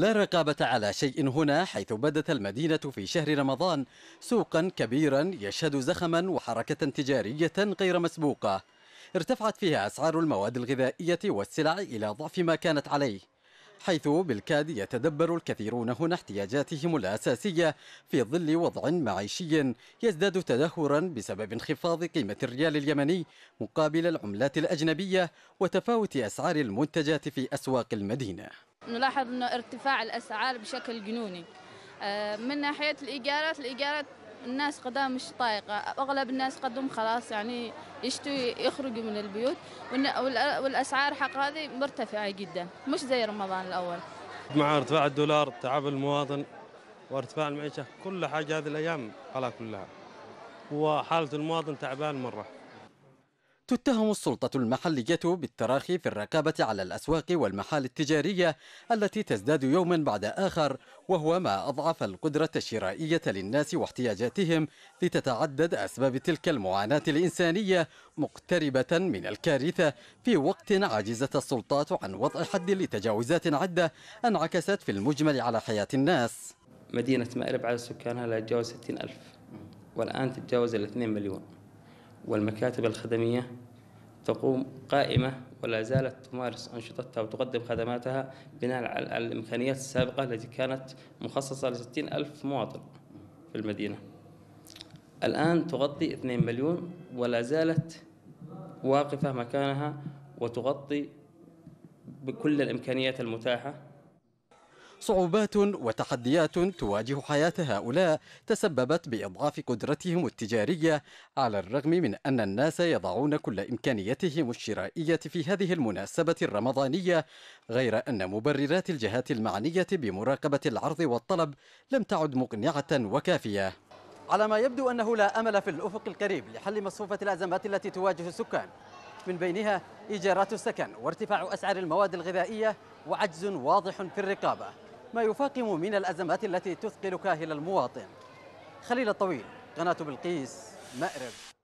لا رقابة على شيء هنا حيث بدت المدينة في شهر رمضان سوقا كبيرا يشهد زخما وحركة تجارية غير مسبوقة ارتفعت فيها أسعار المواد الغذائية والسلع إلى ضعف ما كانت عليه حيث بالكاد يتدبر الكثيرون هنا احتياجاتهم الأساسية في ظل وضع معيشي يزداد تدهورا بسبب انخفاض قيمة الريال اليمني مقابل العملات الأجنبية وتفاوت أسعار المنتجات في أسواق المدينة نلاحظ أنه ارتفاع الأسعار بشكل جنوني آه، من ناحية الإيجارات الإيجارات الناس قدام مش طايقة أغلب الناس قدم خلاص يعني يشتوا يخرجوا من البيوت والأسعار حق هذه مرتفعة جدا مش زي رمضان الأول مع ارتفاع الدولار تعب المواطن وارتفاع المعيشة كل حاجة هذه الأيام على كلها وحالة المواطن تعبان مرة تتهم السلطة المحلية بالتراخي في الرقابة على الأسواق والمحال التجارية التي تزداد يوما بعد آخر وهو ما أضعف القدرة الشرائية للناس واحتياجاتهم لتتعدد أسباب تلك المعاناة الإنسانية مقتربة من الكارثة في وقت عجزت السلطات عن وضع حد لتجاوزات عدة انعكست في المجمل على حياة الناس مدينة مأرب على سكانها لا يتجاوز 60 ألف والآن تتجاوز 2 مليون والمكاتب الخدمية تقوم قائمة ولا زالت تمارس أنشطتها وتقدم خدماتها بناء على الإمكانيات السابقة التي كانت مخصصة لستين ألف مواطن في المدينة الآن تغطي 2 مليون ولا زالت واقفة مكانها وتغطي بكل الإمكانيات المتاحة صعوبات وتحديات تواجه حياة هؤلاء تسببت بإضعاف قدرتهم التجارية على الرغم من أن الناس يضعون كل إمكانيتهم الشرائية في هذه المناسبة الرمضانية غير أن مبررات الجهات المعنية بمراقبة العرض والطلب لم تعد مقنعة وكافية على ما يبدو أنه لا أمل في الأفق القريب لحل مصفوفة الأزمات التي تواجه السكان من بينها إيجارات السكن وارتفاع أسعار المواد الغذائية وعجز واضح في الرقابة ما يفاقم من الأزمات التي تثقل كاهل المواطن خليل الطويل قناة بلقيس مأرب